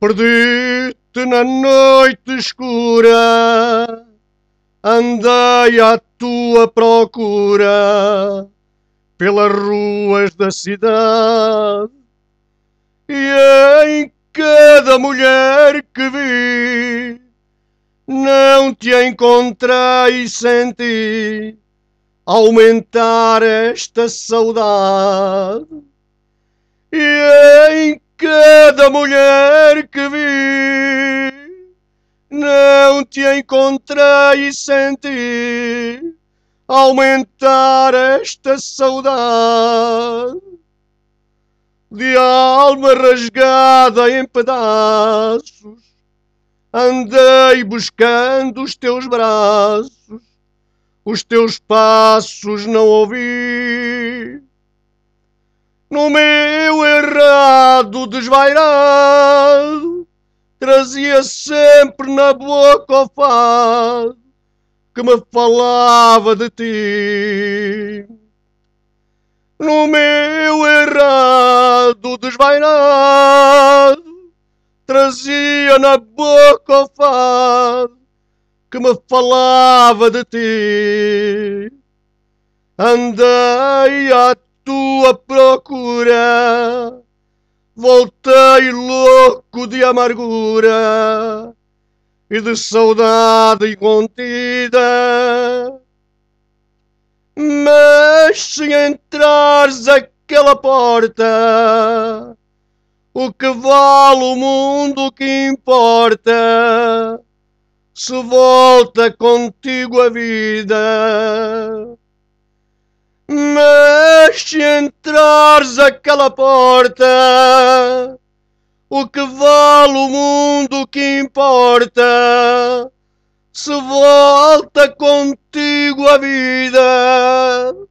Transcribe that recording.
Perdi-te na noite escura, andei à tua procura pelas ruas da cidade e em cada mulher que vi não te encontrei e senti aumentar esta saudade e em cada mulher não te encontrei e senti aumentar esta saudade de alma rasgada em pedaços. Andei buscando os teus braços, os teus passos não ouvi. No meu errado desvairar trazia sempre na boca o fado que me falava de ti. No meu errado desvairado, trazia na boca o fado que me falava de ti. Andei à tua procura Voltei louco de amargura e de saudade contida. Mas se entrares aquela porta, o que vale o mundo que importa, se volta contigo a vida. Mas deixe entrares aquela porta. O que vale o mundo que importa? Se volta contigo a vida.